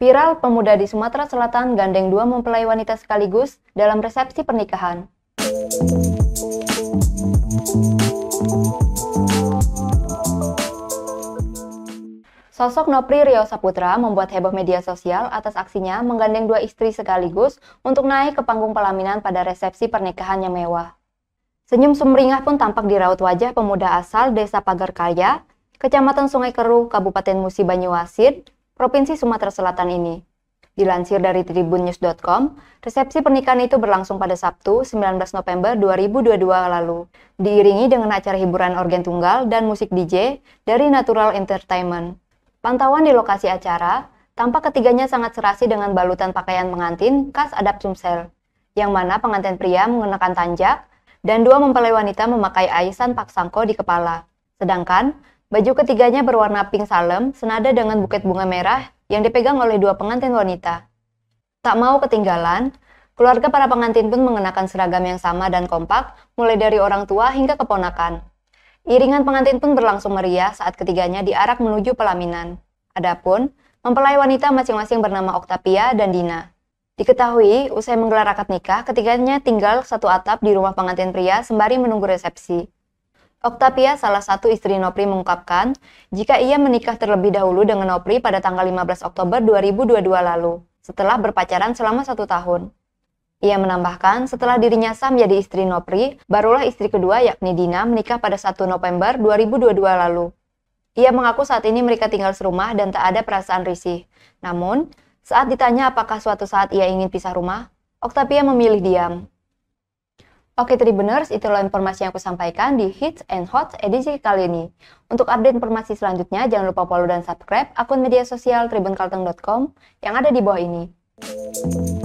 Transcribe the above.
Viral pemuda di Sumatera Selatan gandeng dua mempelai wanita sekaligus dalam resepsi pernikahan. Sosok Nopri Rio Saputra membuat heboh media sosial atas aksinya menggandeng dua istri sekaligus untuk naik ke panggung pelaminan pada resepsi pernikahan yang mewah. Senyum sumringah pun tampak di raut wajah pemuda asal Desa Pagar Kaya, Kecamatan Sungai Keruh, Kabupaten Musi Banyuasin, Provinsi Sumatera Selatan ini. Dilansir dari tribunnews.com, resepsi pernikahan itu berlangsung pada Sabtu 19 November 2022 lalu, diiringi dengan acara hiburan organ tunggal dan musik DJ dari Natural Entertainment. Pantauan di lokasi acara, tampak ketiganya sangat serasi dengan balutan pakaian pengantin khas adat Sumsel, yang mana pengantin pria mengenakan tanjak dan dua mempelai wanita memakai aisan paksangko di kepala. Sedangkan Baju ketiganya berwarna pink salem, senada dengan buket bunga merah yang dipegang oleh dua pengantin wanita. Tak mau ketinggalan, keluarga para pengantin pun mengenakan seragam yang sama dan kompak, mulai dari orang tua hingga keponakan. Iringan pengantin pun berlangsung meriah saat ketiganya diarak menuju pelaminan. Adapun, mempelai wanita masing-masing bernama Octavia dan Dina. Diketahui, usai menggelar akad nikah, ketiganya tinggal satu atap di rumah pengantin pria sembari menunggu resepsi. Oktavia, salah satu istri Nopri mengungkapkan, jika ia menikah terlebih dahulu dengan Nopri pada tanggal 15 Oktober 2022 lalu, setelah berpacaran selama satu tahun. Ia menambahkan, setelah dirinya sah menjadi istri Nopri, barulah istri kedua yakni Dina menikah pada 1 November 2022 lalu. Ia mengaku saat ini mereka tinggal serumah dan tak ada perasaan risih. Namun, saat ditanya apakah suatu saat ia ingin pisah rumah, Octavia memilih diam. Oke Tribuners, itulah informasi yang aku sampaikan di Hits and Hot edisi kali ini. Untuk update informasi selanjutnya, jangan lupa follow dan subscribe akun media sosial tribunkalteng.com yang ada di bawah ini.